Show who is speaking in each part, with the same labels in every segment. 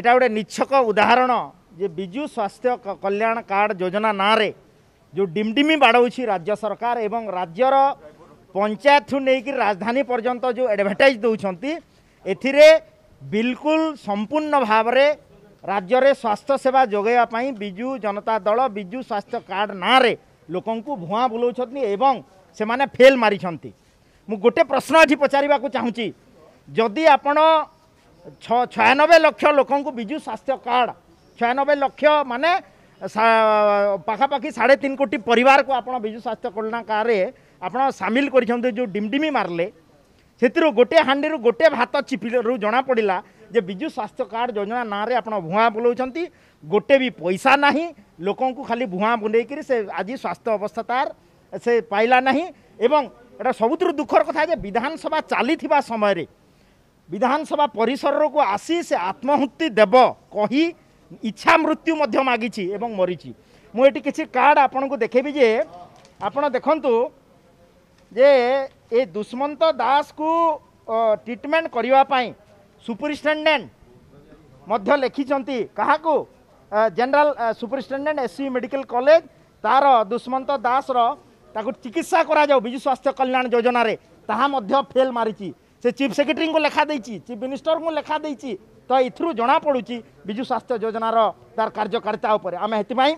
Speaker 1: এটা ଗୋଟେ ନିଚ୍ଛକ ଉଦାହରଣ ଯେ ବିଜୁ ସ୍ୱାସ୍ଥ୍ୟ କଲ୍ୟାଣ କାର୍ଡ଼ ଯୋଜନା ନାଁରେ ଯେଉଁ ଡିମ୍ଡିମି ବାଡ଼ଉଛି ରାଜ୍ୟ ସରକାର ଏବଂ ରାଜ୍ୟର ପଞ୍ଚାୟତଠୁ ନେଇକି ରାଜଧାନୀ ପର୍ଯ୍ୟନ୍ତ ଯେଉଁ ଆଡ଼ଭାର୍ଟାଇଜ୍ ଦେଉଛନ୍ତି ଏଥିରେ ବିଲକୁଲ ସମ୍ପୂର୍ଣ୍ଣ ଭାବରେ ରାଜ୍ୟରେ ସ୍ୱାସ୍ଥ୍ୟ ସେବା ଯୋଗାଇବା ପାଇଁ ବିଜୁ ଜନତା ଦଳ ବିଜୁ ସ୍ୱାସ୍ଥ୍ୟ କାର୍ଡ଼ ନାଁରେ ଲୋକଙ୍କୁ ଭୁଆଁ ବୁଲାଉଛନ୍ତି ଏବଂ ସେମାନେ ଫେଲ୍ ମାରିଛନ୍ତି ମୁଁ ଗୋଟେ ପ୍ରଶ୍ନ ଏଠି ପଚାରିବାକୁ ଚାହୁଁଛି ଯଦି ଆପଣ ছয়ানব্বই লক্ষ লোক বিজু স্বাস্থ্য কার্ড ছয়ানব্বই লক্ষ মানে পাখাপাখি সাড়ে তিন কোটি পরিবার আপনার বিজু স্বাস্থ্য কল্যাণ কার্ডে আপনার সামিল করেছেন যে ডিমডিমি মারলে সেতু গোটে হাঁডি গোটে ভাত চিপিলু জনা পড়লা যে বিজু স্বাস্থ্য কার্ড যোজনা না আপনার ভূয়া বুলাউন গোটে বি পয়সা না লোক খালি ভূয়া বুলাইকি সে আজ স্বাস্থ্য অবস্থা তার সে পাইলা না এবং এটা সবুত দুঃখর কথা যে বিধানসভা চালি সময় ବିଧାନସଭା ପରିସରକୁ ଆସି ସେ ଆତ୍ମାହୁତି ଦେବ କହି ଇଚ୍ଛା ମୃତ୍ୟୁ ମଧ୍ୟ ମାଗିଛି ଏବଂ ମରିଛି ମୁଁ ଏଠି କିଛି କାର୍ଡ଼ ଆପଣଙ୍କୁ ଦେଖେଇବି ଯେ ଆପଣ ଦେଖନ୍ତୁ ଯେ ଏ ଦୁଷ୍ମନ୍ତ ଦାସକୁ ଟ୍ରିଟମେଣ୍ଟ କରିବା ପାଇଁ ସୁପରିଷ୍ଟେଣ୍ଡେଣ୍ଟ ମଧ୍ୟ ଲେଖିଛନ୍ତି କାହାକୁ general superintendent S C medical college ତାର ଦୁଷ୍ମନ୍ତ ଦାସର ତାକୁ ଚିକିତ୍ସା କରାଯାଉ ବିଜୁ ସ୍ୱାସ୍ଥ୍ୟ କଲ୍ୟାଣ ଯୋଜନାରେ ତାହା ମଧ୍ୟ ଫେଲ୍ ମାରିଛି ସେ ଚିଫ୍ ସେକ୍ରେଟେରୀଙ୍କୁ ଲେଖା ଦେଇଛି ଚିଫ୍ ମିନିଷ୍ଟରଙ୍କୁ ଲେଖା ଦେଇଛି ତ ଏଥିରୁ ଜଣାପଡ଼ୁଛି ବିଜୁ ସ୍ୱାସ୍ଥ୍ୟ ଯୋଜନାର ତାର କାର୍ଯ୍ୟକାରିତା ଉପରେ ଆମେ ସେଥିପାଇଁ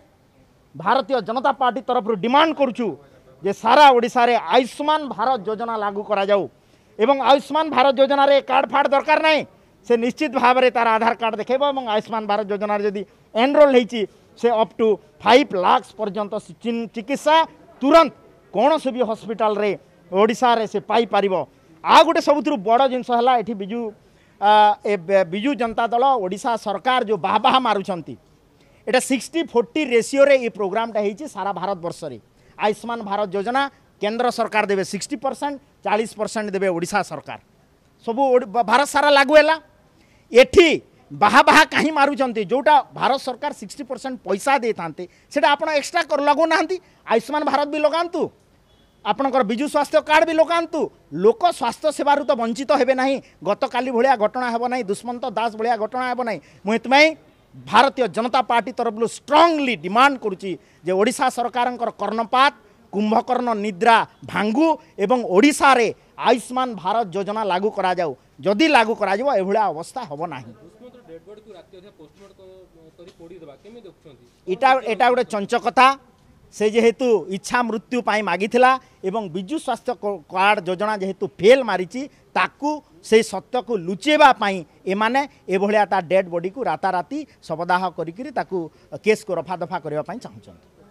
Speaker 1: ଭାରତୀୟ ଜନତା ପାର୍ଟି ତରଫରୁ ଡିମାଣ୍ଡ କରୁଛୁ ଯେ ସାରା ଓଡ଼ିଶାରେ ଆୟୁଷ୍ମାନ ଭାରତ ଯୋଜନା ଲାଗୁ କରାଯାଉ ଏବଂ ଆୟୁଷ୍ମାନ ଭାରତ ଯୋଜନାରେ କାର୍ଡ଼ ଫାର୍ଡ଼ ଦରକାର ନାହିଁ ସେ ନିଶ୍ଚିତ ଭାବରେ ତାର ଆଧାର କାର୍ଡ଼ ଦେଖାଇବ ଏବଂ ଆୟୁଷ୍ମାନ ଭାରତ ଯୋଜନାରେ ଯଦି ଏନରୋଲ୍ ହେଇଛି ସେ ଅପ୍ ଟୁ ଫାଇଭ୍ ଲାକ୍ସ ପର୍ଯ୍ୟନ୍ତ ଚିକିତ୍ସା ତୁରନ୍ତ କୌଣସି ବି ହସ୍ପିଟାଲରେ ଓଡ଼ିଶାରେ ସେ ପାଇପାରିବ ଆଉ ଗୋଟେ ସବୁଥିରୁ ବଡ଼ ଜିନିଷ ହେଲା ଏଠି ବିଜୁ ଏ ବିଜୁ ଜନତା ଦଳ ଓଡ଼ିଶା ସରକାର ଯେଉଁ ବାହା ବାହା ମାରୁଛନ୍ତି ଏଇଟା ସିକ୍ସଟି ଫୋର୍ଟି ରେସିଓରେ ଏଇ ପ୍ରୋଗ୍ରାମଟା ହେଇଛି ସାରା ଭାରତବର୍ଷରେ ଆୟୁଷ୍ମାନ ଭାରତ ଯୋଜନା କେନ୍ଦ୍ର ସରକାର ଦେବେ ସିକ୍ସଟି ପରସେଣ୍ଟ ଚାଳିଶ ପରସେଣ୍ଟ ଦେବେ ଓଡ଼ିଶା ସରକାର ସବୁ ଭାରତ ସାରା ଲାଗୁ ହେଲା ଏଠି ବାହା ବାହା କାହିଁ ମାରୁଛନ୍ତି ଯେଉଁଟା ଭାରତ ସରକାର ସିକ୍ସଟି ପରସେଣ୍ଟ ପଇସା ଦେଇଥାନ୍ତେ ସେଇଟା ଆପଣ ଏକ୍ସଟ୍ରା ଲଗାଉନାହାନ୍ତି ଆୟୁଷ୍ମାନ ଭାରତ ବି ଲଗାନ୍ତୁ আপনার বিজু স্বাস্থ্য কার্ড বি লোক আনতু লোক স্বাস্থ্য সেবার তো বঞ্চিত হবে না গতকাল ভাগ ঘটনা হব না দুষ্মন্ত দাস ভাগ ঘটনা হব না মু এপাই ভারতীয় জনতা পার্টি তরফর স্ট্রংলি ডিমান্ড করুছি যে ওড়শা সরকারঙ্কর কর্ণপাত কুম্ভকর্ণ নিদ্রা ভাঙ্গু এবং ওড়শারে আয়ুষ্মান ভারত যোজনা লাগু করা যাও যদি লাগু করা যাব এভাবে অবস্থা হব না এটা এটা গোটে চঞ্চকতা ସେ ଯେହେତୁ ଇଚ୍ଛା ମୃତ୍ୟୁ ପାଇଁ ମାଗିଥିଲା ଏବଂ ବିଜୁ ସ୍ୱାସ୍ଥ୍ୟ କାର୍ଡ଼ ଯୋଜନା ଯେହେତୁ ଫେଲ୍ ମାରିଛି ତାକୁ ସେ ସତ୍ୟକୁ ଲୁଚାଇବା ପାଇଁ ଏମାନେ ଏଭଳିଆ ତା ଡେଡ଼ ବଡ଼ିକୁ ରାତାରାତି ଶବଦାହ କରିକିରି ତାକୁ କେସ୍କୁ ରଫାଦଫା କରିବା ପାଇଁ ଚାହୁଁଛନ୍ତି